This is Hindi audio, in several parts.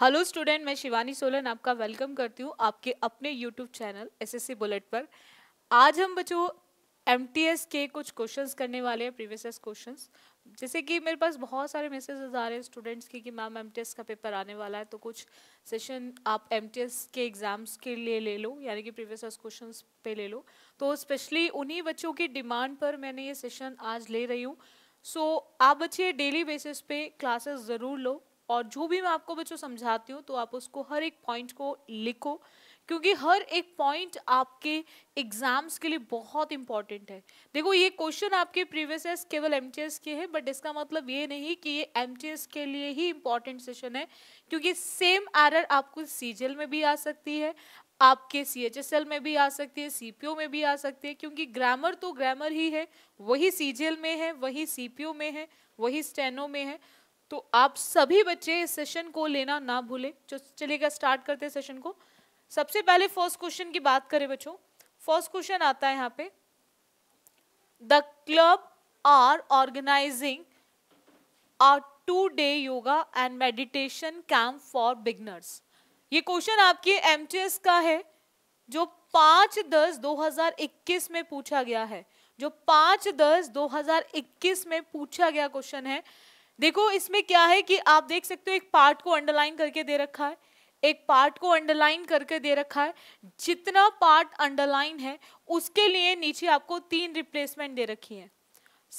हेलो स्टूडेंट मैं शिवानी सोलन आपका वेलकम करती हूँ आपके अपने यूट्यूब चैनल एसएससी बुलेट पर आज हम बच्चों एमटीएस के कुछ क्वेश्चंस करने वाले हैं प्रीवियस क्वेश्चंस जैसे कि मेरे पास बहुत सारे मैसेजेस आ रहे हैं स्टूडेंट्स के कि मैम एमटीएस का पेपर आने वाला है तो कुछ सेशन आप एम के एग्ज़ाम्स के लिए ले लो यानी कि प्रीवियस क्वेश्चन पे ले लो तो स्पेशली उन्हीं बच्चों की डिमांड पर मैंने ये सेशन आज ले रही हूँ सो so, आप बच्चे डेली बेसिस पे क्लासेस ज़रूर लो और जो भी मैं आपको बच्चों समझाती हूँ तो आप उसको हर एक पॉइंट को लिखो क्योंकि हर एक पॉइंट आपके एग्जाम्स के लिए बहुत इंपॉर्टेंट है देखो ये क्वेश्चन आपके प्रीवियस ईयर केवल एम के हैं बट इसका मतलब ये नहीं कि ये एम के लिए ही इम्पॉर्टेंट सेशन है क्योंकि सेम एरर आपको सीजल में भी आ सकती है आपके सी एच एस एल में भी आ सकती है सी पी ओ में भी आ सकती है क्योंकि ग्रामर तो ग्रामर ही है वही सी जी एल में है वही सी पी ओ में है वही स्टेनो में है तो आप सभी बच्चे इस सेशन को लेना ना भूले चलिएगा स्टार्ट करते हैं सेशन को सबसे पहले फर्स्ट क्वेश्चन की बात करें बच्चों फर्स्ट क्वेश्चन आता है यहाँ पे the club are organising are today yoga and meditation camp for beginners ये क्वेश्चन आपके एम का है जो पाँच दस 2021 में पूछा गया है जो पाँच दस 2021 में पूछा गया क्वेश्चन है देखो इसमें क्या है कि आप देख सकते हो एक पार्ट को अंडरलाइन करके दे रखा है एक पार्ट को अंडरलाइन करके दे रखा है जितना पार्ट अंडरलाइन है उसके लिए नीचे आपको तीन रिप्लेसमेंट दे रखी है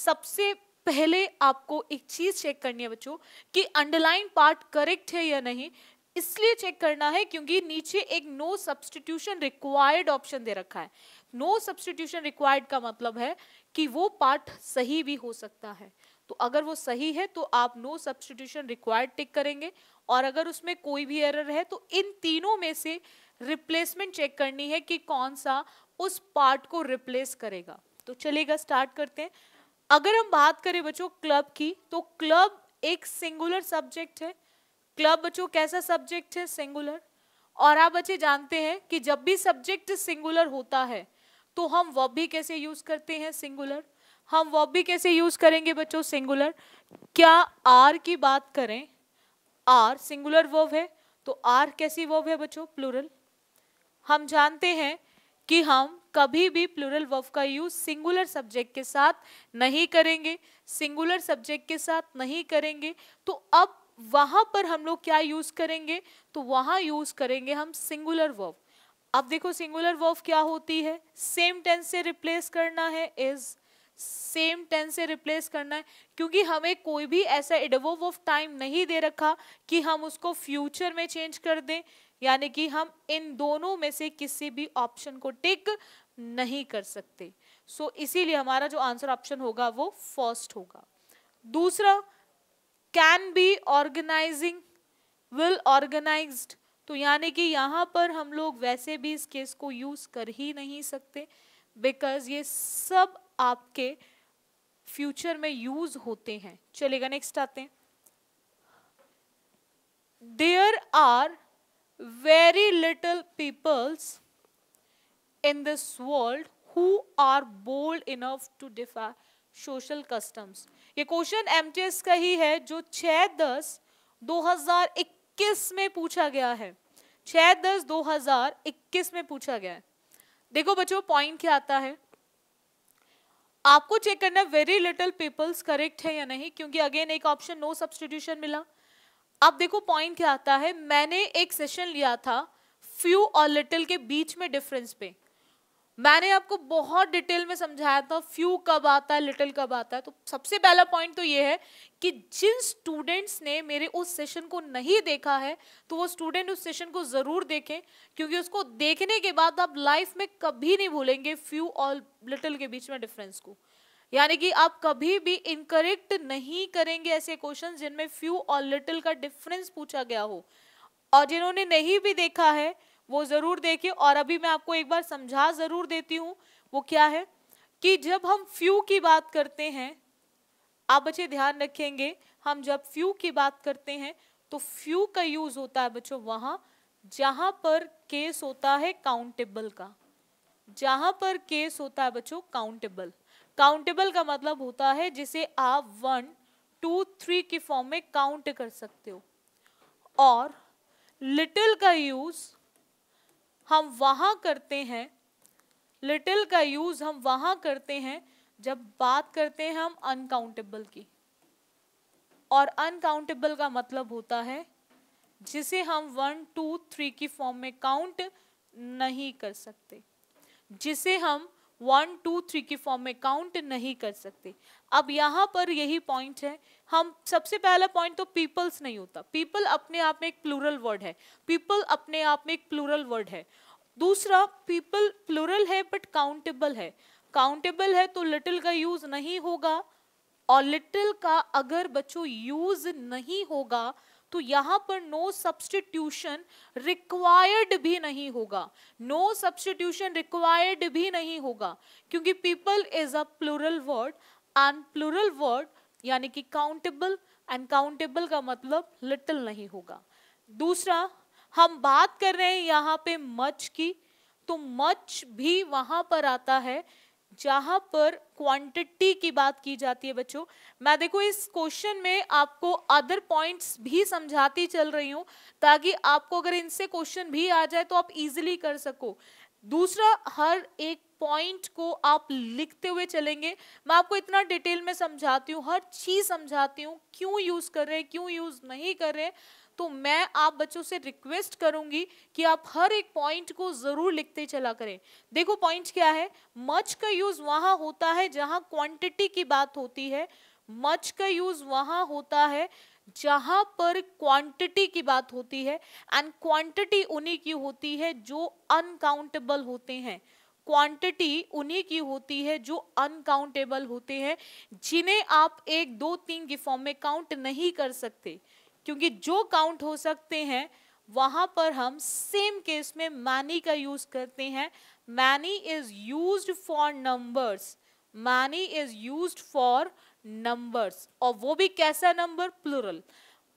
सबसे पहले आपको एक चीज़ चेक करनी है बच्चों कि अंडरलाइन पार्ट करेक्ट है या नहीं इसलिए चेक करना है क्योंकि नीचे एक नो सब्सटीट्यूशन रिक्वायर्ड ऑप्शन दे रखा है नो सब्सटीट्यूशन रिक्वायर्ड का मतलब है कि वो पार्ट सही भी हो सकता है तो अगर वो सही है तो आप नो सब्सटीट्यूशन रिक्वायर्ड टिक करेंगे और अगर उसमें कोई भी एरर है तो इन तीनों में से रिप्लेसमेंट चेक करनी है कि कौन सा उस पार्ट को रिप्लेस करेगा तो चलेगा स्टार्ट करते हैं अगर हम बात करें बच्चों क्लब की तो क्लब एक सिंगुलर सब्जेक्ट है क्लब बच्चों कैसा सब्जेक्ट है सिंगुलर और आप बच्चे जानते हैं कि जब भी सब्जेक्ट सिंगुलर होता है तो हम वह भी कैसे यूज करते हैं सिंगुलर हम वो भी कैसे यूज़ करेंगे बच्चों सिंगुलर क्या आर की बात करें आर सिंगुलर वर्ब है तो आर कैसी वर्ब है बच्चों प्लूरल हम जानते हैं कि हम कभी भी प्लूरल वर्ब का यूज सिंगुलर सब्जेक्ट के साथ नहीं करेंगे सिंगुलर सब्जेक्ट के साथ नहीं करेंगे तो अब वहां पर हम लोग क्या यूज़ करेंगे तो वहाँ यूज़ करेंगे हम सिंगुलर वर्ब अब देखो सिंगुलर वर्ब क्या होती है सेम टेंस से रिप्लेस करना है इज़ सेम टेन से रिप्लेस करना है क्योंकि हमें कोई भी ऐसा एडवोव ऑफ टाइम नहीं दे रखा कि हम उसको फ्यूचर में चेंज कर दें यानी कि हम इन दोनों में से किसी भी ऑप्शन को टिक नहीं कर सकते सो so, इसीलिए हमारा जो आंसर ऑप्शन होगा वो फर्स्ट होगा दूसरा can be organising will organise तो यानी कि यहाँ पर हम लोग वैसे भी इस केस को यूज़ कर ही नहीं सकते बिकॉज ये सब आपके फ्यूचर में यूज होते हैं चलेगा नेक्स्ट आते हैं there are very little peoples in this world who are bold enough to defy social customs ये क्वेश्चन एम का ही है जो 6 दस 2021 में पूछा गया है 6 दस 2021 में पूछा गया है देखो बच्चों पॉइंट क्या आता है आपको चेक करना वेरी लिटिल पीपल्स करेक्ट है या नहीं क्योंकि अगेन एक ऑप्शन नो सब्सटीट्यूशन मिला अब देखो पॉइंट क्या आता है मैंने एक सेशन लिया था फ्यू और लिटिल के बीच में डिफरेंस पे मैंने आपको बहुत डिटेल में समझाया था फ्यू कब आता है लिटिल कब आता है तो सबसे पहला पॉइंट तो ये है कि जिन स्टूडेंट्स ने मेरे उस सेशन को नहीं देखा है तो वो स्टूडेंट उस सेशन को ज़रूर देखें क्योंकि उसको देखने के बाद आप लाइफ में कभी नहीं भूलेंगे फ्यू और लिटिल के बीच में डिफरेंस को यानी कि आप कभी भी इनकरेक्ट नहीं करेंगे ऐसे क्वेश्चन जिनमें फ्यू और लिटिल का डिफरेंस पूछा गया हो और जिन्होंने नहीं भी देखा है वो ज़रूर देखिए और अभी मैं आपको एक बार समझा ज़रूर देती हूँ वो क्या है कि जब हम फ्यू की बात करते हैं आप बच्चे ध्यान रखेंगे हम जब फ्यू की बात करते हैं तो फ्यू का यूज़ होता है बच्चों वहां जहाँ पर केस होता है काउंटेबल का जहां पर केस होता है बच्चों काउंटेबल काउंटेबल का मतलब होता है जिसे आप वन टू थ्री के फॉर्म में काउंट कर सकते हो और लिटिल का यूज़ हम वहाँ करते हैं लिटिल का यूज़ हम वहाँ करते हैं जब बात करते हैं हम अनकाउंटेबल की और अनकाउंटेबल का मतलब होता है जिसे हम वन टू थ्री की फॉर्म में काउंट नहीं कर सकते जिसे हम वन टू थ्री के फॉर्म में काउंट नहीं कर सकते अब यहाँ पर यही पॉइंट है हम सबसे पहला पॉइंट तो पीपल्स नहीं होता पीपल अपने आप में एक प्लूरल वर्ड है पीपल अपने आप में एक प्लूरल वर्ड है दूसरा पीपल प्लूरल है बट काउंटेबल है काउंटेबल है तो लिटिल का यूज नहीं होगा और लिटिल का अगर बच्चों यूज नहीं होगा तो यहां पर नो सब्सटीट्यूशन रिक्वायर्ड भी नहीं होगा नो सब्सटीट्यूशन रिक्वायर्ड भी नहीं होगा क्योंकि people is a plural word and plural word यानी कि काउंटेबल एंड काउंटेबल का मतलब लिटिल नहीं होगा दूसरा हम बात कर रहे हैं यहाँ पे मच की तो मच भी वहां पर आता है जहां पर क्वांटिटी की बात की जाती है बच्चों मैं देखो इस क्वेश्चन में आपको अदर पॉइंट्स भी समझाती चल रही हूं ताकि आपको अगर इनसे क्वेश्चन भी आ जाए तो आप इजीली कर सको दूसरा हर एक पॉइंट को आप लिखते हुए चलेंगे मैं आपको इतना डिटेल में समझाती हूँ हर चीज़ समझाती हूँ क्यों यूज़ कर रहे हैं क्यों यूज़ नहीं कर रहे हैं तो मैं आप बच्चों से रिक्वेस्ट करूंगी कि आप हर एक पॉइंट को ज़रूर लिखते चला करें देखो पॉइंट क्या है मच का यूज़ वहां होता है जहां क्वांटिटी की बात होती है मच का यूज़ वहां होता है जहां पर क्वांटिटी की बात होती है एंड क्वांटिटी उन्हीं की होती है जो अनकाउंटेबल होते हैं क्वांटिटी उन्हीं की होती है जो अनकाउंटेबल होते हैं जिन्हें आप एक दो तीन के फॉर्म में काउंट नहीं कर सकते क्योंकि जो काउंट हो सकते हैं वहां पर हम सेम केस में मैनी का यूज करते हैं many is use for numbers many is use for numbers और वो भी कैसा नंबर प्लूरल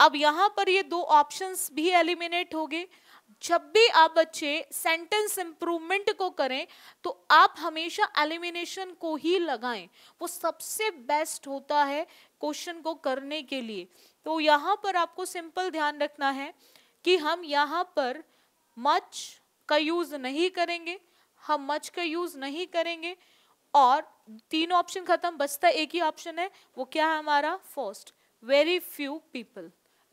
अब यहाँ पर ये दो ऑप्शंस भी एलिमिनेट हो गए जब भी आप बच्चे सेंटेंस इंप्रूवमेंट को करें तो आप हमेशा एलिमिनेशन को ही लगाएं वो सबसे बेस्ट होता है क्वेश्चन को करने के लिए तो यहाँ पर आपको सिंपल ध्यान रखना है कि हम यहाँ पर मच का यूज़ नहीं करेंगे हम मच का यूज़ नहीं करेंगे और तीन ऑप्शन खत्म बचता एक ही ऑप्शन है वो क्या है हमारा first very few people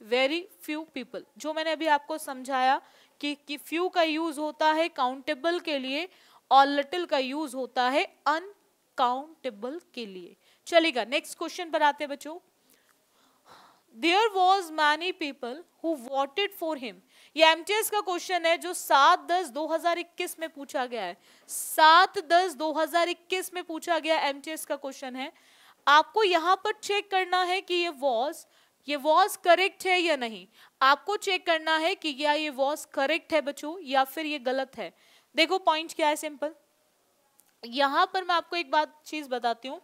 very few people जो मैंने अभी आपको समझाया कि कि फ्यू का यूज़ होता है काउंटेबल के लिए और लिटिल का यूज़ होता है अनकाउंटेबल के लिए चलेगा नेक्स्ट क्वेश्चन पर आते बच्चों there was many people who voted for him ये एम टी एस का क्वेश्चन है जो सात दस दो हजार इक्कीस में पूछा गया है सात दस दो हजार इक्कीस में पूछा गया एम टी एस का क्वेश्चन है आपको यहाँ पर चेक करना है कि ये वॉज ये वॉज करेक्ट है या नहीं आपको चेक करना है कि क्या ये वॉज करेक्ट है बच्चों या फिर ये गलत है देखो पॉइंट क्या है सिंपल यहाँ पर मैं आपको एक बात चीज बताती हूँ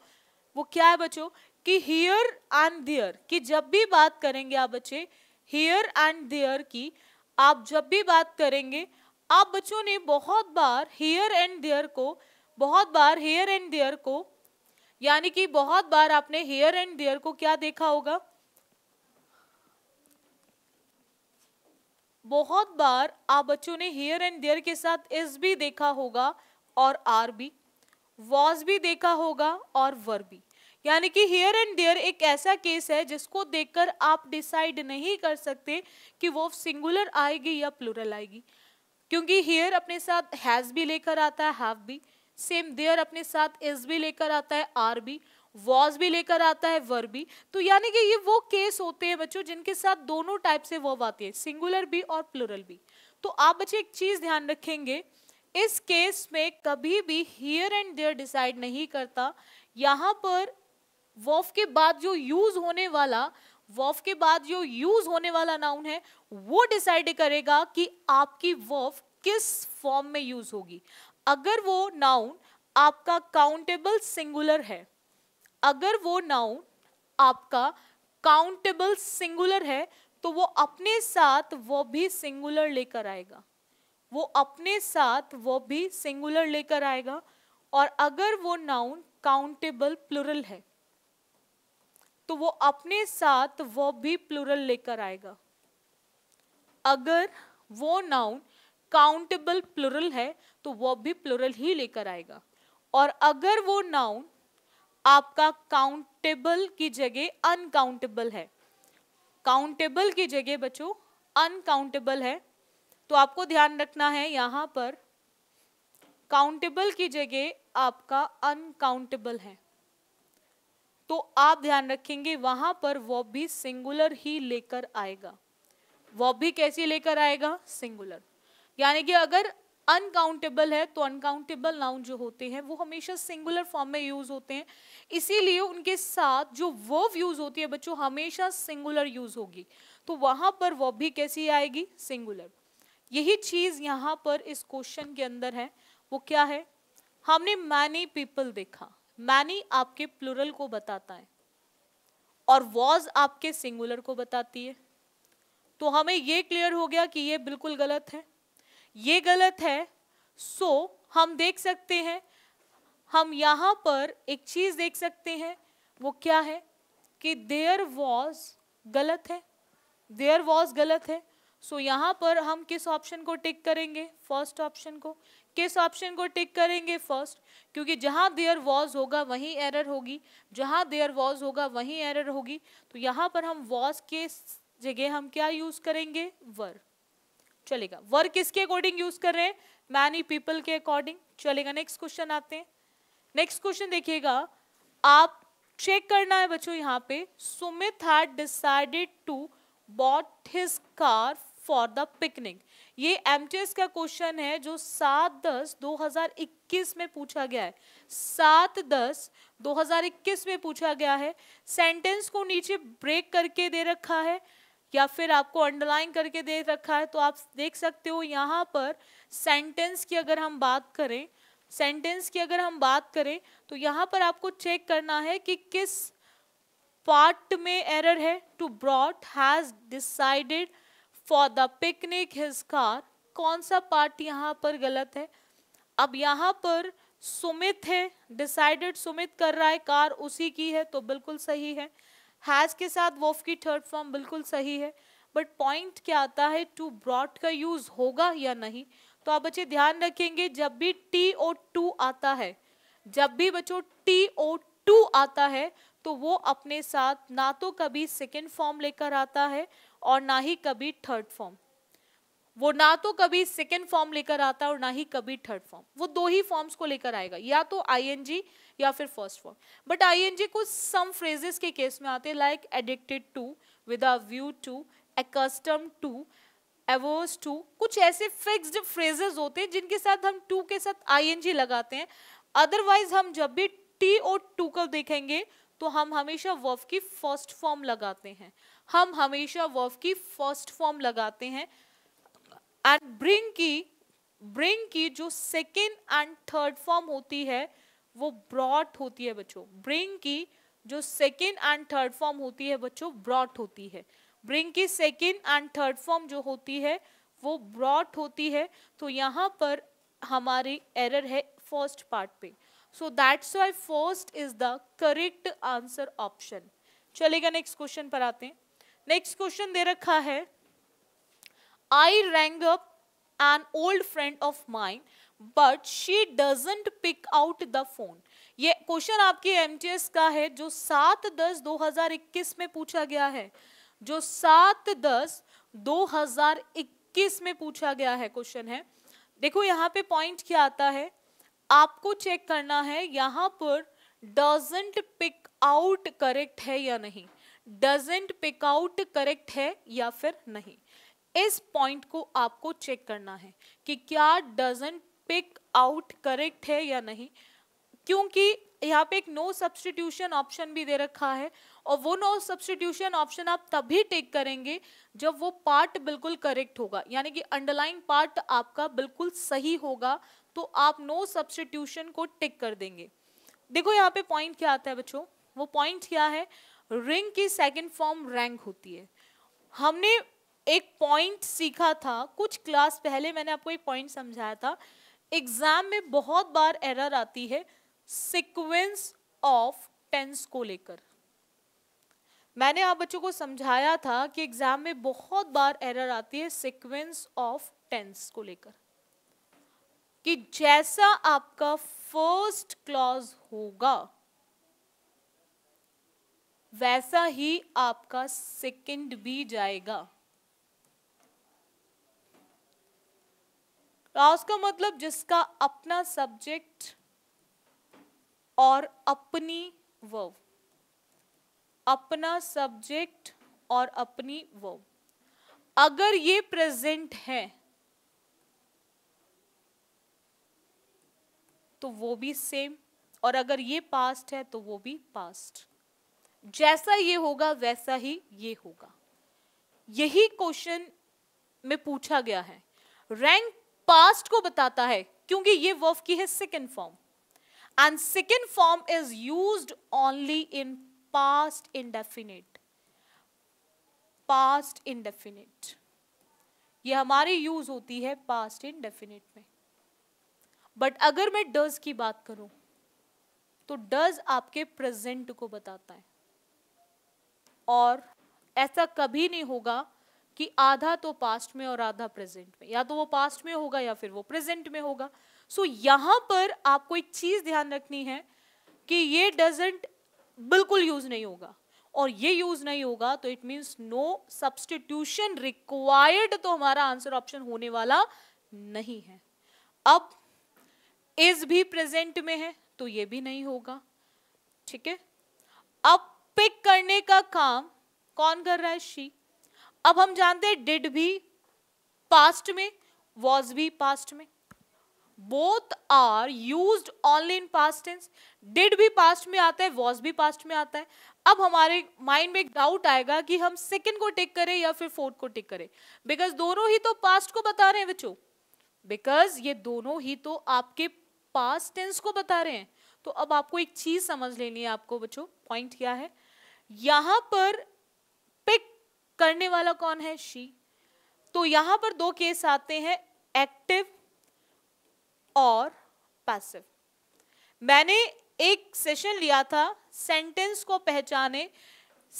वो क्या है बच्चों कि हियर एंड देयर कि जब भी बात करेंगे आप बच्चे हियर एंड देयर की आप जब भी बात करेंगे आप बच्चों ने बहुत बार हियर एंड देयर को बहुत बार हेयर एंड देयर को यानी कि बहुत बार आपने हेयर एंड देयर को क्या देखा होगा बहुत बार आप बच्चों ने हेयर एंड देयर के साथ इज भी देखा होगा और आर भी वॉज भी देखा होगा और वर भी यानी कि हियर एंड देयर एक ऐसा केस है जिसको देखकर आप डिसाइड नहीं कर सकते कि वो सिंगुलर आएगी या प्लूरल आएगी क्योंकि हियर अपने साथ हैज़ भी लेकर आता है हैव भी सेम देयर अपने साथ इज भी लेकर आता है आर भी वॉज भी लेकर आता है वर भी तो यानी कि ये वो केस होते हैं बच्चों जिनके साथ दोनों टाइप से वर्ब आती है सिंगुलर भी और प्लूरल भी तो आप बच्चे एक चीज़ ध्यान रखेंगे इस केस में कभी भी हियर एंड देयर डिसाइड नहीं करता यहाँ पर वॉफ के बाद जो यूज होने वाला वॉफ के बाद जो यूज होने वाला नाउन है वो डिसाइड करेगा कि आपकी वॉफ किस फॉर्म में यूज होगी अगर वो नाउन आपका काउंटेबल सिंगुलर है अगर वो नाउन आपका काउंटेबल सिंगुलर है तो वो अपने साथ वो भी सिंगुलर लेकर आएगा वो अपने साथ वो भी सिंगुलर लेकर आएगा और अगर वो नाउन काउंटेबल प्लुरल है तो वो अपने साथ वो भी प्लूरल लेकर आएगा अगर वो नाउन काउंटेबल प्लूरल है तो वो भी प्लूरल ही लेकर आएगा और अगर वो नाउन आपका काउंटेबल की जगह अनकाउंटेबल है काउंटेबल की जगह बच्चों अनकाउंटेबल है तो आपको ध्यान रखना है यहां पर काउंटेबल की जगह आपका अनकाउंटेबल है तो आप ध्यान रखेंगे वहां पर वो भी सिंगुलर ही लेकर आएगा वो भी कैसी लेकर आएगा सिंगुलर यानी कि अगर अनकाउंटेबल है तो अनकाउंटेबल नाउन जो होते हैं वो हमेशा सिंगुलर फॉर्म में यूज होते हैं इसीलिए उनके साथ जो वर्ब यूज होती है बच्चों हमेशा सिंगुलर यूज होगी तो वहां पर वो भी कैसी आएगी सिंगुलर यही चीज यहाँ पर इस क्वेश्चन के अंदर है वो क्या है हमने मैनी पीपल देखा मैनी आपके प्लुरल को बताता है और वॉज आपके सिंगुलर को बताती है तो हमें ये क्लियर हो गया कि ये बिल्कुल गलत है ये गलत है सो so, हम देख सकते हैं हम यहाँ पर एक चीज़ देख सकते हैं वो क्या है कि देयर वॉज गलत है देयर वॉज गलत है सो so, यहाँ पर हम किस ऑप्शन को टिक करेंगे फर्स्ट ऑप्शन को किस ऑप्शन को टिक करेंगे फर्स्ट क्योंकि जहां देयर वॉज होगा वहीं एरर होगी जहां देयर वॉज होगा वहीं एरर होगी तो यहां पर हम वॉज के जगह हम क्या यूज़ करेंगे वर चलेगा वर किसके अकॉर्डिंग यूज़ कर रहे हैं मैनी पीपल के अकॉर्डिंग चलेगा नेक्स्ट क्वेश्चन आते हैं नेक्स्ट क्वेश्चन देखिएगा आप चेक करना है बच्चों यहाँ पे Sumit had decided to bought his car for the picnic ये एम का क्वेश्चन है जो 7 दस 2021 में पूछा गया है 7 दस 2021 में पूछा गया है सेंटेंस को नीचे ब्रेक करके दे रखा है या फिर आपको अंडरलाइन करके दे रखा है तो आप देख सकते हो यहाँ पर सेंटेंस की अगर हम बात करें सेंटेंस की अगर हम बात करें तो यहाँ पर आपको चेक करना है कि किस पार्ट में एरर है to brought has decided for the picnic his car कौन सा पार्ट यहाँ पर गलत है अब यहाँ पर सुमित है डिसाइडेड सुमित कर रहा है कार उसी की है तो बिल्कुल सही है हैज़ के साथ वोफ की थर्ड फॉर्म बिल्कुल सही है बट पॉइंट क्या आता है टू ब्रॉड का यूज़ होगा या नहीं तो आप बच्चे ध्यान रखेंगे जब भी टी ओ टू आता है जब भी बच्चों टी ओ टू आता है तो वो अपने साथ ना तो कभी सेकेंड फॉर्म लेकर आता है और ना ही कभी थर्ड फॉर्म वो ना तो कभी सेकेंड फॉर्म लेकर आता है और ना ही कभी थर्ड फॉर्म वो दो ही फॉर्म्स को लेकर आएगा या तो आईएनजी या फिर first form but ING and कुछ सम फ्रेजेस के केस में आते हैं like addicted to with a view to accustom to averse to कुछ ऐसे फिक्स्ड फ्रेजेस होते हैं जिनके साथ हम टू के साथ आईएनजी लगाते हैं अदरवाइज हम जब भी टी और टू को देखेंगे तो हम हमेशा वर्व की फर्स्ट फॉर्म लगाते हैं हम हमेशा वर्व की फर्स्ट फॉर्म लगाते हैं एंड ब्रिंग की ब्रिंग की जो सेकेंड एंड थर्ड फॉर्म होती है वो ब्रॉट होती है बच्चों ब्रिंग की जो सेकेंड एंड थर्ड फॉर्म होती है बच्चों ब्रॉट होती है ब्रिंग की सेकेंड एंड थर्ड फॉर्म जो होती है वो ब्रॉट होती है तो यहाँ पर हमारी एरर है फर्स्ट पार्ट पे so that's why first is the correct answer option चलेगा next question पर आते हैं next question दे रखा है I rang up an old friend of mine but she doesn't pick out the phone ये क्वेश्चन आपके एमटीएस का है जो सात दस दो हजार इक्कीस में पूछा गया है जो सात दस दो हजार इक्कीस में पूछा गया है क्वेश्चन है देखो यहाँ पे पॉइंट क्या आता है आपको चेक करना है यहाँ पर डजेंट पिक आउट करेक्ट है या नहीं डजेंट पिक आउट करेक्ट है या फिर नहीं इस पॉइंट को आपको चेक करना है कि क्या डजेंट पिक आउट करेक्ट है या नहीं क्योंकि यहाँ पे एक नो सब्सटीट्यूशन ऑप्शन भी दे रखा है और वो नो सब्सटीट्यूशन ऑप्शन आप तभी टेक करेंगे जब वो पार्ट बिल्कुल करेक्ट होगा यानी कि अंडरलाइन पार्ट आपका बिल्कुल सही होगा तो आप नो सब्सटीट्यूशन को टिक कर देंगे देखो यहाँ पे पॉइंट क्या आता है बच्चों वो पॉइंट क्या है रिंग की सेकंड फॉर्म रैंक होती है हमने एक पॉइंट सीखा था कुछ क्लास पहले मैंने आपको एक पॉइंट समझाया था एग्जाम में बहुत बार एरर आती है सिक्वेंस ऑफ टेंस को लेकर मैंने आप बच्चों को समझाया था कि एग्जाम में बहुत बार एरर आती है सिक्वेंस ऑफ टेंस को लेकर कि जैसा आपका फर्स्ट क्लॉज होगा वैसा ही आपका सेकंड भी जाएगा क्लॉज का मतलब जिसका अपना सब्जेक्ट और अपनी वर्ब अपना सब्जेक्ट और अपनी वर्ब अगर ये प्रेजेंट है तो वो भी सेम और अगर ये पास्ट है तो वो भी पास्ट जैसा ये होगा वैसा ही ये होगा यही क्वेश्चन में पूछा गया है रैंक पास्ट को बताता है क्योंकि ये वर्फ की है second form and second form is use only in past indefinite past indefinite ये हमारी यूज होती है पास्ट इंडेफिनिट में बट अगर मैं डज की बात करूं तो डज आपके प्रेजेंट को बताता है और ऐसा कभी नहीं होगा कि आधा तो पास्ट में और आधा प्रेजेंट में या तो वो पास्ट में होगा या फिर वो प्रेजेंट में होगा सो so, यहां पर आपको एक चीज़ ध्यान रखनी है कि ये डजेंट बिल्कुल यूज़ नहीं होगा और ये यूज़ नहीं होगा तो it means no substitution required तो हमारा आंसर ऑप्शन होने वाला नहीं है अब इज भी प्रेजेंट में है तो ये भी नहीं होगा ठीक है अब पिक करने का काम कौन कर रहा है शी अब हम जानते हैं डिड भी पास्ट में वॉज भी पास्ट में both are use only in past tense did भी पास्ट में आता है वॉज भी पास्ट में आता है अब हमारे माइंड में एक डाउट आएगा कि हम सेकेंड को टिक करें या फिर फोर्थ को टिक करें बिकॉज दोनों ही तो पास्ट को बता रहे हैं बिचो बिकॉज ये दोनों ही तो आपके पास टेंस को बता रहे हैं तो अब आपको एक चीज समझ लेनी है आपको बच्चों पॉइंट क्या है यहां पर पिक करने वाला कौन है शी तो यहां पर दो केस आते हैं एक्टिव और पैसिव मैंने एक सेशन लिया था सेंटेंस को पहचाने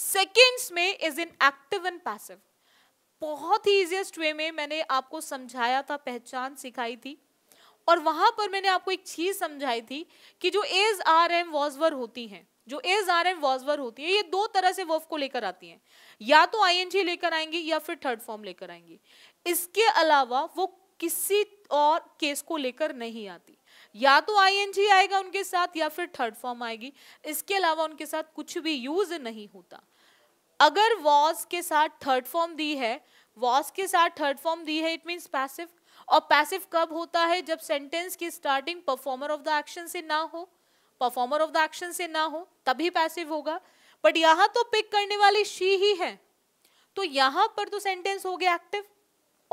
सेकेंड्स में is in active and passive बहुत ही इजिएस्ट वे में मैंने आपको समझाया था पहचान सिखाई थी और वहां पर मैंने आपको एक चीज़ समझाई थी कि जो एज आर एम वॉजवर होती हैं जो एज आर एम वॉजवर होती है ये दो तरह से वर्फ को लेकर आती हैं या तो आई लेकर आएंगी या फिर थर्ड फॉर्म लेकर आएंगी इसके अलावा वो किसी और केस को लेकर नहीं आती या तो आई आएगा उनके साथ या फिर थर्ड फॉर्म आएगी इसके अलावा उनके साथ कुछ भी यूज नहीं होता अगर वॉज के साथ थर्ड फॉर्म दी है वॉज के साथ थर्ड फॉर्म दी है इट मीन्स पैसिव और पैसिव कब होता है जब सेंटेंस की starting performer of the action से ना हो परफॉर्मर ऑफ द एक्शन से ना हो तभी पैसिव होगा बट यहां तो पिक करने वाली शी ही है तो यहां पर तो सेंटेंस हो गया एक्टिव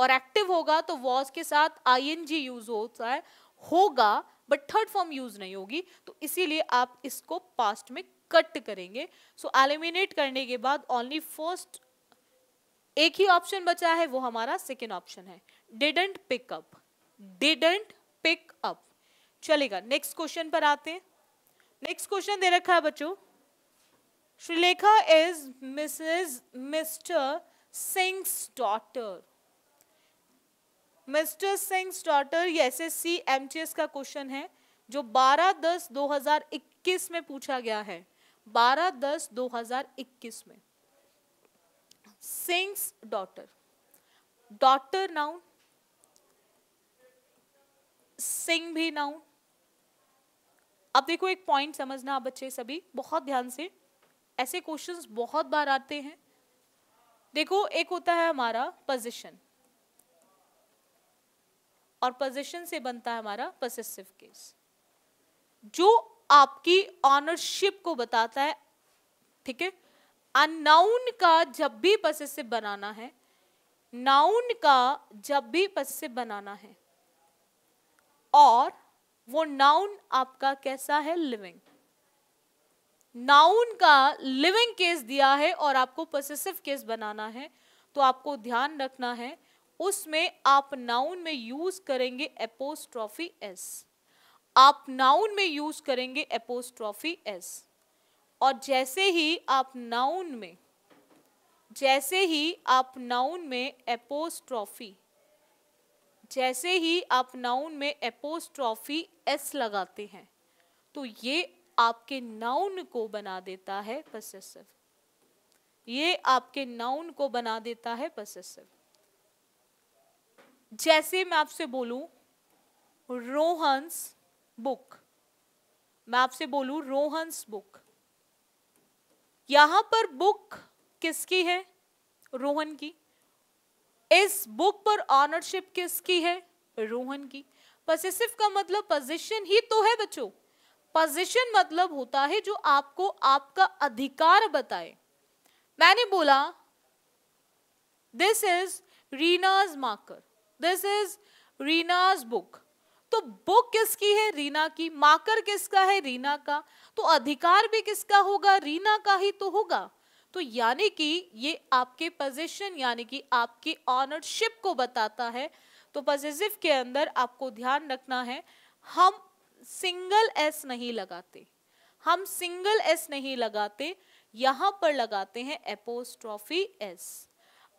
और एक्टिव होगा तो वॉज के साथ आई यूज होता है होगा बट थर्ड फॉर्म यूज नहीं होगी तो इसीलिए आप इसको पास्ट में कट करेंगे सो so, एलिमिनेट करने के बाद ओनली फर्स्ट एक ही ऑप्शन बचा है वो हमारा सेकेंड ऑप्शन है डिडेंट पिकअप डिडेंट पिकअप चलेगा नेक्स्ट क्वेश्चन पर आते हैं नेक्स्ट क्वेश्चन दे रखा है बच्चों Shrilekha is Mrs Mr Singh's daughter Mr Singh's daughter ये S S C M T S का क्वेश्चन है जो 12 दस 2021 में पूछा गया है 12 दस 2021 में Singh's daughter daughter noun Singh भी नाउन अब देखो एक पॉइंट समझना आप बच्चे सभी बहुत ध्यान से ऐसे क्वेश्चंस बहुत बार आते हैं देखो एक होता है हमारा पोजीशन और पोजीशन से बनता है हमारा पसेसिव केस जो आपकी ऑनरशिप को बताता है ठीक है अनाउन का जब भी पसेसिव बनाना है नाउन का जब भी पसेसिव बनाना है और वो नाउन आपका कैसा है लिविंग नाउन का लिविंग केस दिया है और आपको पसेसिव केस बनाना है तो आपको ध्यान रखना है उसमें आप नाउन में यूज करेंगे एपोस्ट्रॉफी एस आप नाउन में यूज करेंगे एपोस्ट्रॉफी एस और जैसे ही आप नाउन में जैसे ही आप नाउन में एपोस्ट्रॉफी जैसे ही आप नाउन में एपोस्ट्रॉफी एस लगाते हैं तो ये आपके नाउन को बना देता है पसेसिव ये आपके नाउन को बना देता है पसेसिव जैसे मैं आपसे बोलूं रोहन्स बुक मैं आपसे बोलूं रोहन्स बुक यहां पर बुक किसकी है रोहन की इस बुक पर ऑनरशिप किसकी है रोहन की पसेसिव का मतलब पोजीशन ही तो है बच्चों पोजीशन मतलब होता है जो आपको आपका अधिकार बताए मैंने बोला this is Reena's marker this is Reena's book तो बुक किसकी है रीना की माकर किसका है रीना का तो अधिकार भी किसका होगा रीना का ही तो होगा तो यानी कि ये आपके पोजीशन यानी कि आपकी ऑनरशिप को बताता है तो पॉजिटिव के अंदर आपको ध्यान रखना है हम सिंगल एस नहीं लगाते हम सिंगल एस नहीं लगाते यहां पर लगाते हैं एपोस्ट्रॉफी एस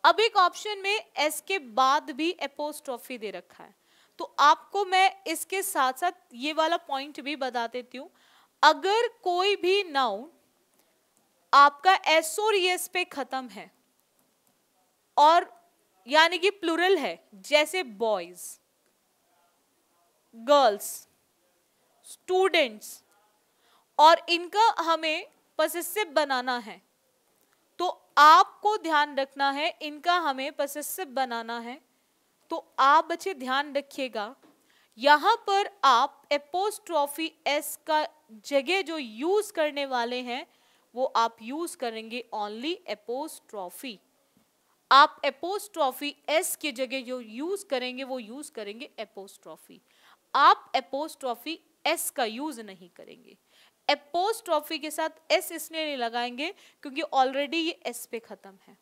अब एक ऑप्शन में एस के बाद भी एपोस्ट्रॉफी दे रखा है तो आपको मैं इसके साथ साथ ये वाला पॉइंट भी बता देती हूँ अगर कोई भी नाउन आपका और एस e पे खत्म है और यानी कि प्लुरल है जैसे बॉयज गर्ल्स स्टूडेंट्स और इनका हमें पसिसिव बनाना है तो आपको ध्यान रखना है इनका हमें पसिसिव बनाना है तो आप बच्चे ध्यान रखिएगा यहाँ पर आप एपोस्ट्रॉफी एस का जगह जो यूज करने वाले हैं वो आप यूज करेंगे ओनली एपोस्ट्रॉफी आप एपोस्ट्रॉफी एस के जगह जो यूज करेंगे वो यूज करेंगे एपोस्ट्रॉफी आप एपोस्ट्रॉफी एस का यूज नहीं करेंगे एपोस्ट्रॉफी के साथ एस इसलिए नहीं लगाएंगे क्योंकि ऑलरेडी ये एस पे खत्म है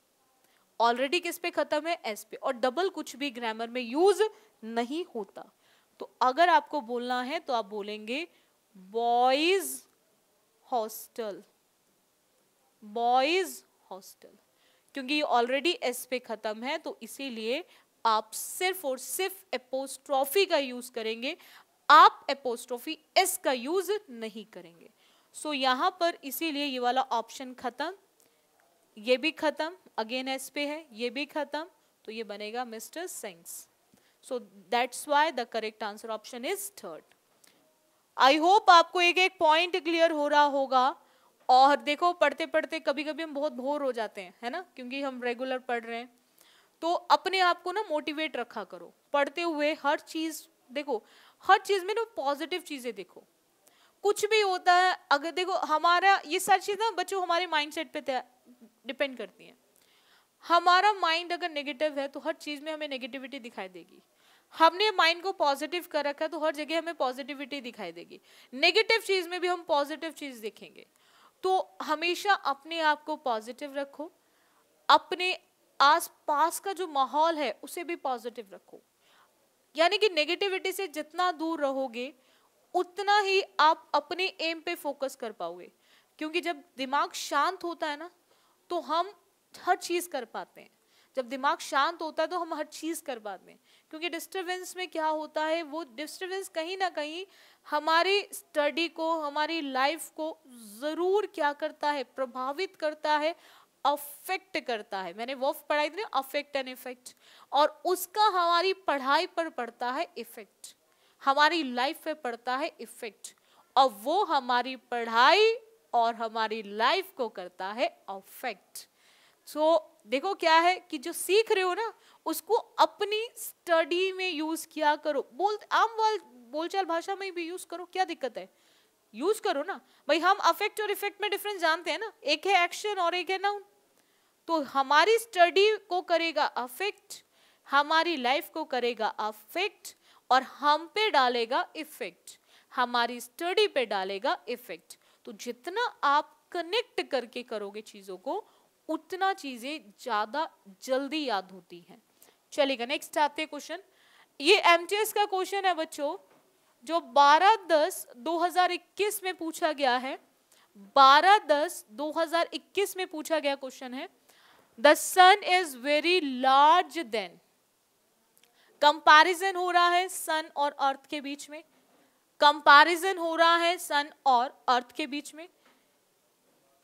ऑलरेडी किस पे खत्म है एस पे और डबल कुछ भी ग्रामर में यूज नहीं होता तो अगर आपको बोलना है तो आप बोलेंगे बॉयज हॉस्टल बॉयज हॉस्टल क्योंकि ये ऑलरेडी एस पे खत्म है तो इसीलिए आप सिर्फ और सिर्फ एपोस्ट्रॉफी का यूज करेंगे आप एपोस्ट्रॉफी एस का यूज नहीं करेंगे सो so, यहां पर इसीलिए ये वाला ऑप्शन खत्म ये भी खत्म अगेन एस पे है ये भी खत्म तो ये बनेगा mister Singh's so that's why the correct answer option is third I hope आपको एक एक पॉइंट क्लियर हो रहा होगा और देखो पढ़ते पढ़ते कभी कभी हम बहुत बोर हो जाते हैं है ना क्योंकि हम रेगुलर पढ़ रहे हैं तो अपने आप को ना मोटिवेट रखा करो पढ़ते हुए हर चीज़ देखो हर चीज़ में ना पॉजिटिव चीज़ें देखो कुछ भी होता है अगर देखो हमारा ये सारी चीज़ ना बच्चों हमारे माइंडसेट पे डिपेंड करती हैं हमारा माइंड अगर नेगेटिव है तो हर चीज़ में हमें नेगेटिविटी दिखाई देगी हमने माइंड को पॉजिटिव कर रखा है तो हर जगह हमें पॉजिटिविटी दिखाई देगी नेगेटिव चीज़ में भी हम पॉजिटिव चीज़ देखेंगे तो हमेशा अपने आप को पॉजिटिव रखो अपने आस पास का जो माहौल है उसे भी पॉजिटिव रखो यानी कि नेगेटिविटी से जितना दूर रहोगे उतना ही आप अपने एम पे फोकस कर पाओगे क्योंकि जब दिमाग शांत होता है ना तो हम हर चीज़ कर पाते हैं जब दिमाग शांत होता है तो हम हर चीज़ कर पाते हैं क्योंकि डिस्टरबेंस में क्या होता है वो डिस्टरबेंस कहीं ना कहीं हमारी स्टडी को हमारी लाइफ को ज़रूर क्या करता है प्रभावित करता है अफेक्ट करता है मैंने वो पढ़ाई थी अफेक्ट एंड इफेक्ट और उसका हमारी पढ़ाई पर पड़ता है इफेक्ट हमारी लाइफ पे पड़ता है इफेक्ट और वो हमारी पढ़ाई और हमारी लाइफ को करता है अफेक्ट सो so, देखो क्या है कि जो सीख रहे हो ना उसको अपनी स्टडी में यूज किया करो बोल आम बोल बोलचाल भाषा में भी यूज करो क्या दिक्कत है यूज करो ना भाई हम अफेक्ट और इफेक्ट में डिफरेंस जानते हैं ना एक है एक्शन और एक है नाउन तो हमारी स्टडी को करेगा अफेक्ट हमारी लाइफ को करेगा अफेक्ट और हम पे डालेगा इफेक्ट हमारी स्टडी पे डालेगा इफेक्ट तो जितना आप कनेक्ट करके करोगे चीज़ों को उतना चीज़ें ज़्यादा जल्दी याद होती हैं चलेगा नेक्स्ट आते क्वेश्चन ये एम का क्वेश्चन है बच्चों जो 12 दस 2021 में पूछा गया है 12 दस 2021 में पूछा गया क्वेश्चन है the sun is very large than comparison हो रहा है सन और अर्थ के बीच में कंपैरिजन हो रहा है सन और अर्थ के बीच में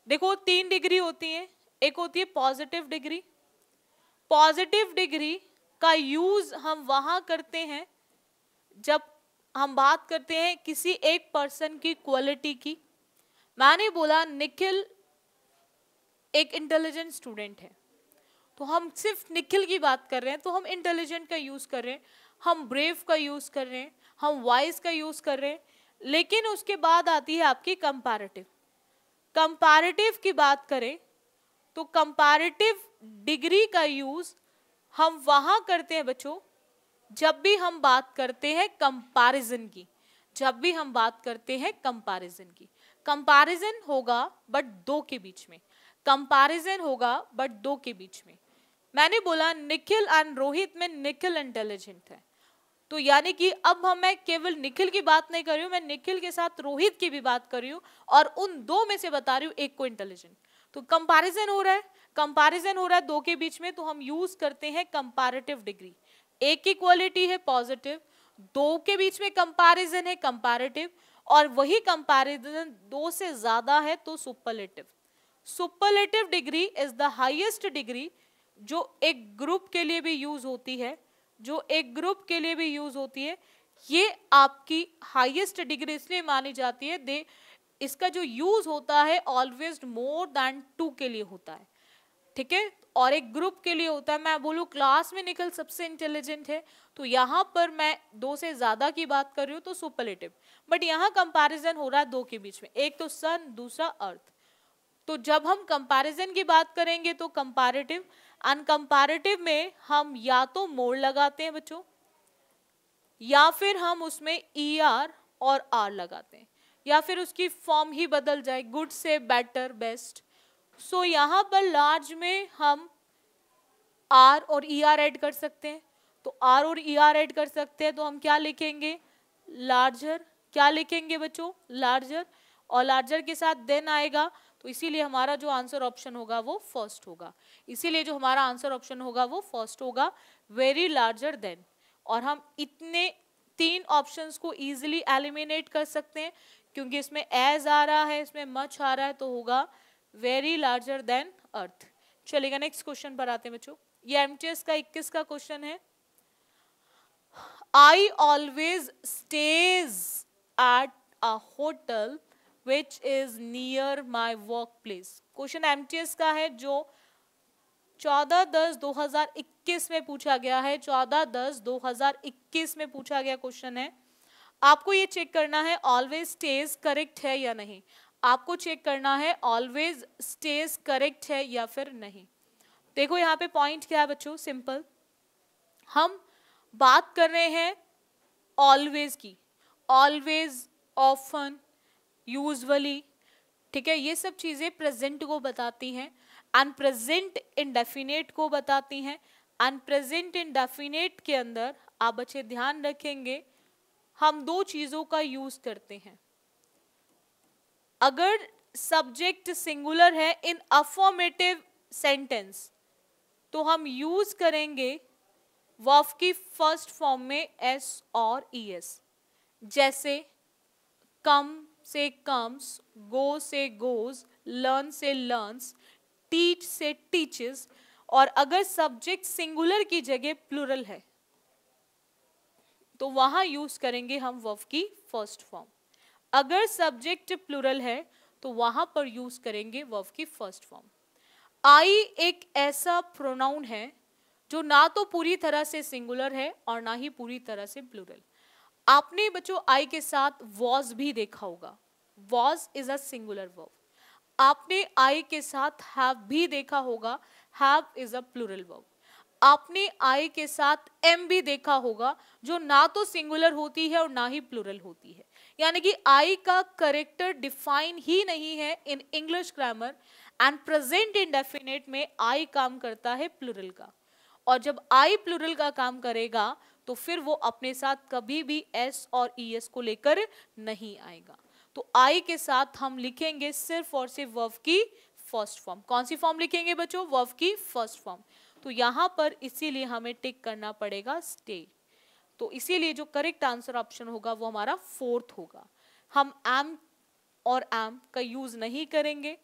देखो तीन डिग्री होती है एक होती है पॉजिटिव डिग्री पॉजिटिव डिग्री का यूज हम वहां करते हैं जब हम बात करते हैं किसी एक पर्सन की क्वालिटी की मैंने बोला निखिल एक इंटेलिजेंट स्टूडेंट है तो हम सिर्फ निखिल की बात कर रहे हैं तो हम इंटेलिजेंट का यूज़ कर रहे हैं हम ब्रेव का यूज़ कर रहे हैं हम वाइज का यूज़ कर रहे हैं लेकिन उसके बाद आती है आपकी कंपैरेटिव कंपैरेटिव की बात करें तो कंपैरेटिव डिग्री का यूज़ हम वहां करते हैं बच्चों जब भी हम बात करते हैं कंपैरिजन की जब भी हम बात करते हैं कंपैरिजन की कंपैरिजन होगा बट दो के बीच में कंपैरिजन होगा बट दो के बीच में मैंने बोला निखिल एंड रोहित में निखिल इंटेलिजेंट है तो यानी कि अब हम मैं केवल निखिल की बात नहीं कर रही हूँ मैं निखिल के साथ रोहित की भी बात कर रही हूँ और उन दो में से बता रही हूँ एक को इंटेलिजेंट तो कंपैरिजन हो रहा है कंपैरिजन हो रहा है दो के बीच में तो हम यूज करते हैं कंपैरेटिव डिग्री एक की क्वालिटी है पॉजिटिव दो के बीच में कंपैरिजन है कंपैरेटिव और वही कंपैरिजन दो से ज्यादा है तो superlative superlative degree is the highest degree जो एक ग्रुप के लिए भी यूज होती है जो एक ग्रुप के लिए भी यूज होती है ये आपकी हाईएस्ट डिग्री इसलिए मानी जाती है दे इसका जो यूज होता है ऑलवेज मोर देन टू के लिए होता है ठीक है और एक ग्रुप के लिए होता है मैं बोलूँ क्लास में निकल सबसे इंटेलिजेंट है तो यहाँ पर मैं दो से ज़्यादा की बात कर रही हूँ तो सुपरलेटिव बट यहाँ कंपैरिजन हो रहा है दो के बीच में एक तो सन दूसरा अर्थ तो जब हम कंपैरिजन की बात करेंगे तो कंपैरेटिव अनकम्पेरेटिव में हम या तो मोड़ लगाते हैं बच्चों या फिर हम उसमें ई e आर और आर लगाते हैं या फिर उसकी फॉर्म ही बदल जाए गुड से बेटर बेस्ट सो यहाँ पर लार्ज में हम आर और ई आर एड कर सकते हैं तो आर और ई आर एड कर सकते हैं तो हम क्या लिखेंगे लार्जर क्या लिखेंगे बच्चों लार्जर और लार्जर के साथ देन आएगा तो इसीलिए हमारा जो आंसर ऑप्शन होगा वो फर्स्ट होगा इसीलिए जो हमारा आंसर ऑप्शन होगा वो फर्स्ट होगा वेरी लार्जर देन और हम इतने तीन ऑप्शंस को इजीली एलिमिनेट कर सकते हैं क्योंकि इसमें एज आ रहा है इसमें मच आ रहा है तो होगा वेरी लार्जर देन अर्थ चलेगा नेक्स्ट क्वेश्चन पर आते हैं बच्चों ये एम का इक्कीस का क्वेश्चन है I always stays at a hotel which is near my work place question M का है जो चौदह दस इक्कीस में पूछा गया है चौदह दस दो हजार इक्कीस में पूछा गया क्वेश्चन है आपको ये चेक करना है ऑलवेज स्टेज करेक्ट है या नहीं आपको चेक करना है ऑलवेज स्टेज करेक्ट है या फिर नहीं देखो यहाँ पे पॉइंट क्या है बच्चों सिंपल हम बात कर रहे हैं ऑलवेज की ऑलवेज ऑफन यूजली ठीक है ये सब चीज़ें प्रेजेंट को बताती हैं अनप्रेजेंट इनडेफिनेट को बताती हैं अनप्रेजेंट इनडेफिनेट के अंदर आप बच्चे ध्यान रखेंगे हम दो चीज़ों का यूज़ करते हैं अगर सब्जेक्ट सिंगुलर है इन अफॉर्मेटिव सेंटेंस तो हम यूज करेंगे वर्फ की फर्स्ट फॉर्म में एस और ई e एस जैसे कम से कम्स गो से गोज लर्न से लर्नस टीच से टीचेस और अगर सब्जेक्ट सिंगुलर की जगह प्लूरल है तो वहां यूज करेंगे हम वर्ब की फर्स्ट फॉर्म अगर सब्जेक्ट प्लूरल है तो वहां पर यूज करेंगे वर्ब की फर्स्ट फॉर्म आई एक ऐसा प्रोनाउन है जो ना तो पूरी तरह से सिंगुलर है और ना ही पूरी तरह से प्लूरल आपने बच्चों आई के साथ वॉज भी देखा होगा was is a singular verb आपने आई के साथ हैव भी देखा होगा have is a plural verb आपने आई के साथ एम भी देखा होगा जो ना तो सिंगुलर होती है और ना ही प्लूरल होती है यानी कि आई का करेक्टर डिफाइन ही नहीं है in English grammar and present indefinite में आई काम करता है प्लूरल का और जब आई प्लूरल का काम करेगा तो फिर वो अपने साथ कभी भी एस और ई e एस को लेकर नहीं आएगा तो आई के साथ हम लिखेंगे सिर्फ और सिर्फ वर्व की फर्स्ट फॉर्म कौन सी फॉर्म लिखेंगे बच्चों वर्व की फर्स्ट फॉर्म तो यहाँ पर इसीलिए हमें टिक करना पड़ेगा स्टे तो इसीलिए जो करेक्ट आंसर ऑप्शन होगा वो हमारा फोर्थ होगा हम एम और एम का यूज नहीं करेंगे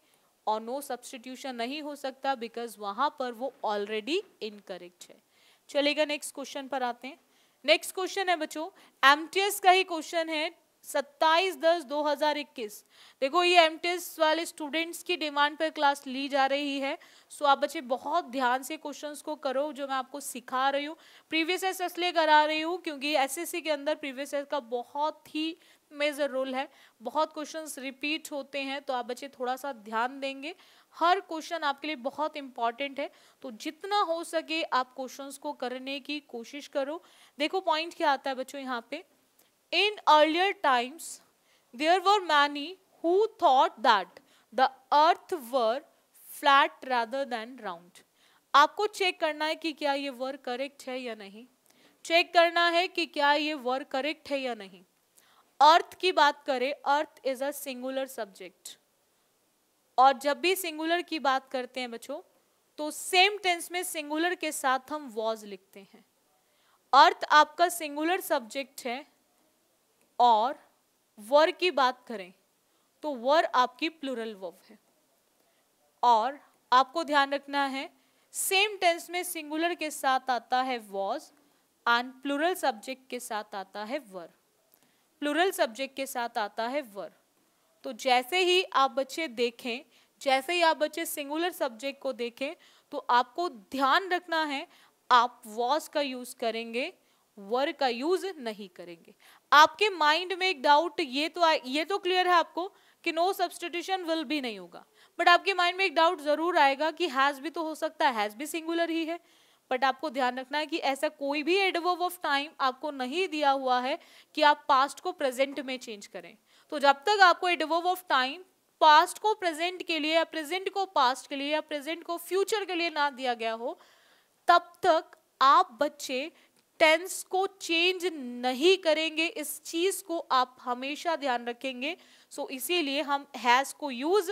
और नो सब्सटीट्यूशन नहीं हो सकता बिकॉज वहां पर वो ऑलरेडी इनकरेक्ट है चलेगा नेक्स्ट क्वेश्चन पर आते हैं नेक्स्ट क्वेश्चन है बच्चों एम का ही क्वेश्चन है सत्ताईस दस दो हजार इक्कीस देखो ये एम वाले स्टूडेंट्स की डिमांड पर क्लास ली जा रही है सो आप बच्चे बहुत ध्यान से क्वेश्चंस को करो जो मैं आपको सिखा रही हूँ प्रीवियस एस इसलिए करा रही हूँ क्योंकि एसएससी के अंदर प्रीवियस एस का बहुत ही मेजर रोल है बहुत क्वेश्चंस रिपीट होते हैं तो आप बच्चे थोड़ा सा ध्यान देंगे हर क्वेश्चन आपके लिए बहुत इंपॉर्टेंट है तो जितना हो सके आप क्वेश्चन को करने की कोशिश करो देखो पॉइंट क्या आता है बच्चों यहाँ पे in earlier times there were many who thought that the earth were flat rather than round आपको चेक करना है कि क्या ये वर करेक्ट है या नहीं चेक करना है कि क्या ये वर करेक्ट है या नहीं अर्थ की बात करें earth is a singular subject और जब भी सिंगुलर की बात करते हैं बच्चों तो सेम टेंस में सिंगुलर के साथ हम वॉज लिखते हैं अर्थ आपका सिंगुलर सब्जेक्ट है और वर की बात करें तो वर आपकी प्लुरल वर्ब है और आपको ध्यान रखना है सेम टेंस में सिंगुलर के साथ आता है वॉज एंड प्लुरल सब्जेक्ट के साथ आता है वर प्लुरल सब्जेक्ट के साथ आता है वर तो जैसे ही आप बच्चे देखें जैसे ही आप बच्चे सिंगुलर सब्जेक्ट को देखें तो आपको ध्यान रखना है आप वॉज का यूज़ करेंगे वर का यूज़ नहीं करेंगे आपके माइंड में एक डाउट ये तो ये तो क्लियर है आपको कि नो सब्सटीट्यूशन विल भी नहीं होगा बट आपके माइंड में एक डाउट ज़रूर आएगा कि हैज़ भी तो हो सकता है हैज़ भी सिंगुलर ही है बट आपको ध्यान रखना है कि ऐसा कोई भी एडवर्व ऑफ टाइम आपको नहीं दिया हुआ है कि आप पास्ट को प्रेजेंट में चेंज करें तो जब तक आपको ए ऑफ टाइम पास्ट को प्रेजेंट के लिए या प्रेजेंट को पास्ट के लिए या प्रेजेंट को फ्यूचर के लिए ना दिया गया हो तब तक आप बच्चे टेंस को चेंज नहीं करेंगे इस चीज को आप हमेशा ध्यान रखेंगे सो so, इसीलिए हम हैज को यूज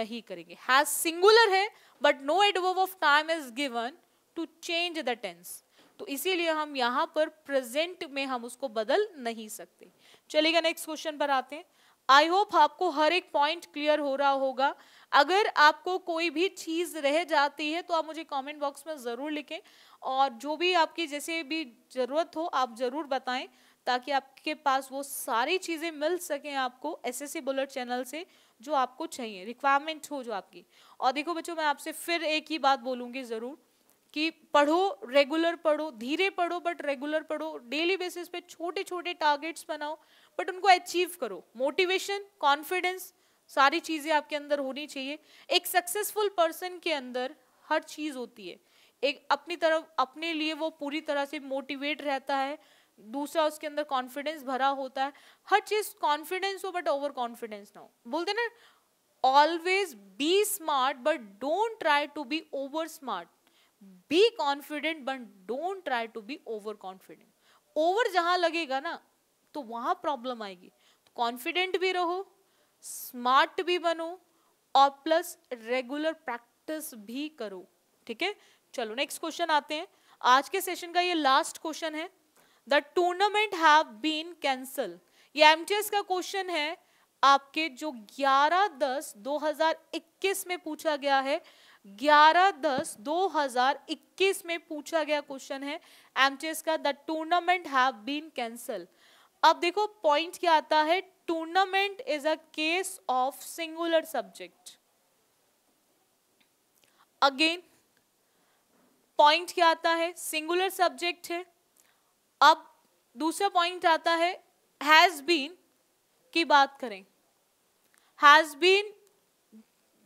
नहीं करेंगे हैज सिंगुलर है but no adverb of time is given to change the tense तो इसीलिए हम यहाँ पर प्रेजेंट में हम उसको बदल नहीं सकते चलेगा नेक्स्ट क्वेश्चन पर आते हैं आई होप आपको हर एक पॉइंट क्लियर हो रहा होगा अगर आपको कोई भी चीज़ रह जाती है तो आप मुझे कमेंट बॉक्स में ज़रूर लिखें और जो भी आपकी जैसे भी ज़रूरत हो आप ज़रूर बताएं ताकि आपके पास वो सारी चीज़ें मिल सकें आपको एस एस बुलेट चैनल से जो आपको चाहिए रिक्वायरमेंट हो जो आपकी और देखो बच्चों मैं आपसे फिर एक ही बात बोलूँगी ज़रूर कि पढ़ो रेगुलर पढ़ो धीरे पढ़ो बट रेगुलर पढ़ो डेली बेसिस पे छोटे छोटे टारगेट्स बनाओ बट उनको अचीव करो मोटिवेशन कॉन्फिडेंस सारी चीज़ें आपके अंदर होनी चाहिए एक सक्सेसफुल पर्सन के अंदर हर चीज़ होती है एक अपनी तरफ अपने लिए वो पूरी तरह से मोटिवेट रहता है दूसरा उसके अंदर कॉन्फिडेंस भरा होता है हर चीज़ कॉन्फिडेंस हो बट ओवर कॉन्फिडेंस ना हो बोलते ना always be smart but don't try to be over smart be confident but don't try to be over confident over जहां लगेगा ना तो वहां प्रॉब्लम आएगी कॉन्फिडेंट भी रहो स्मार्ट भी बनो और प्लस रेगुलर प्रैक्टिस भी करो ठीक है चलो नेक्स्ट क्वेश्चन आते हैं आज के सेशन का ये लास्ट क्वेश्चन है the tournament have been cancel ये एमटीएस का क्वेश्चन है आपके जो 11 दस 2021 में पूछा गया है ग्यारह दस दो हजार इक्कीस में पूछा गया क्वेश्चन है एमचेस का the tournament have been cancel अब देखो पॉइंट क्या आता है tournament is a case of singular subject again point क्या आता है सिंगुलर सब्जेक्ट है अब दूसरा पॉइंट आता है हैज बीन की बात करें हैज बीन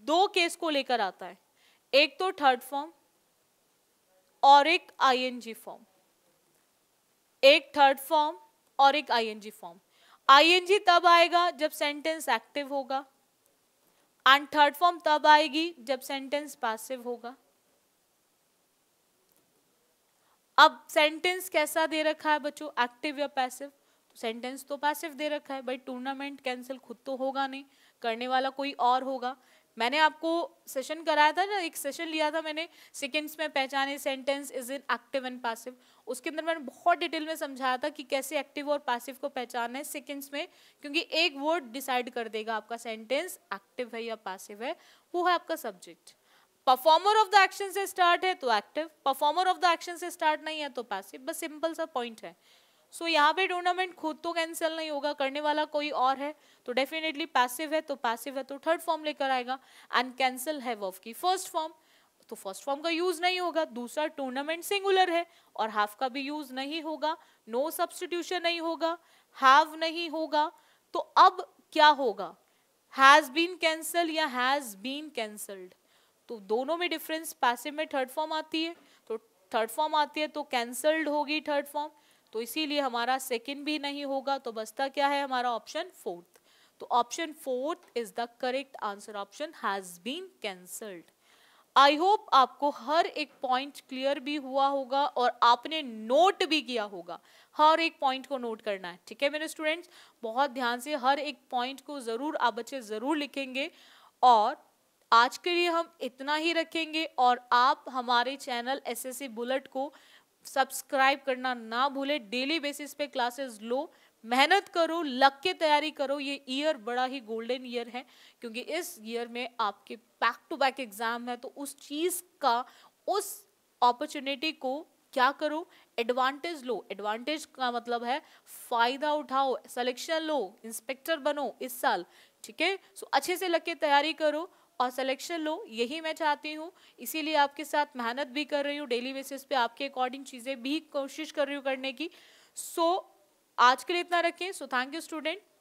दो केस को लेकर आता है एक तो थर्ड फॉर्म और एक आईएनजी फॉर्म एक थर्ड फॉर्म और एक आईएनजी फॉर्म आईएनजी तब आएगा जब सेंटेंस एक्टिव होगा एंड थर्ड फॉर्म तब आएगी जब सेंटेंस पासिव होगा अब सेंटेंस कैसा दे रखा है बच्चों एक्टिव या पैसिव सेंटेंस तो पैसिव तो दे रखा है भाई टूर्नामेंट कैंसिल खुद तो होगा नहीं करने वाला कोई और होगा मैंने आपको सेशन कराया था ना एक सेशन लिया था मैंने सेकेंड्स में पहचाने sentence is in active and passive उसके अंदर मैंने बहुत डिटेल में समझाया था कि कैसे एक्टिव और पासिव को पहचानना है सेकेंड्स में क्योंकि एक वर्ड डिसाइड कर देगा आपका सेंटेंस एक्टिव है या पासिव है वो है आपका subject performer of the action से स्टार्ट है तो active performer of the action से स्टार्ट नहीं है तो पासिव बस सिंपल सा पॉइंट है सो so, यहाँ पे टूर्नामेंट खुद तो कैंसिल नहीं होगा करने वाला कोई और है तो डेफिनेटली पैसिव है तो पैसिव है तो थर्ड फॉर्म लेकर आएगा एंड कैंसिल है वर्फ की फर्स्ट फॉर्म तो फर्स्ट फॉर्म का यूज नहीं होगा दूसरा टूर्नामेंट सिंगुलर है और हाफ का भी यूज नहीं होगा नो no सब्सटीट्यूशन नहीं होगा हैव नहीं होगा तो अब क्या होगा हैज बीन कैंसल या हैज बीन कैंसल्ड तो दोनों में डिफरेंस पैसिव में थर्ड फॉर्म आती है तो थर्ड फॉर्म आती है तो कैंसल्ड होगी थर्ड फॉर्म तो इसीलिए हमारा सेकेंड भी नहीं होगा तो बचता क्या है हमारा ऑप्शन फोर्थ तो option fourth is the correct answer option has been cancelled I hope आपको हर एक पॉइंट क्लियर भी हुआ होगा और आपने नोट भी किया होगा हर एक पॉइंट को नोट करना है ठीक है मेरे स्टूडेंट्स बहुत ध्यान से हर एक पॉइंट को ज़रूर आप बच्चे ज़रूर लिखेंगे और आज के लिए हम इतना ही रखेंगे और आप हमारे चैनल एस बुलेट को सब्सक्राइब करना ना भूले डेली बेसिस पे क्लासेस लो मेहनत करो लग के तैयारी करो ये ईयर बड़ा ही गोल्डन ईयर है क्योंकि इस ईयर में आपके बैक टू बैक एग्जाम है तो उस चीज़ का उस अपॉर्चुनिटी को क्या करो एडवांटेज लो एडवांटेज का मतलब है फ़ायदा उठाओ सिलेक्शन लो इंस्पेक्टर बनो इस साल ठीक है सो अच्छे से लग के तैयारी करो और सिलेक्शन लो यही मैं चाहती हूँ इसीलिए आपके साथ मेहनत भी कर रही हूँ डेली बेसिस पे आपके अकॉर्डिंग चीज़ें भी कोशिश कर रही हूँ करने की सो so, आज के लिए इतना रखें सो थैंक यू स्टूडेंट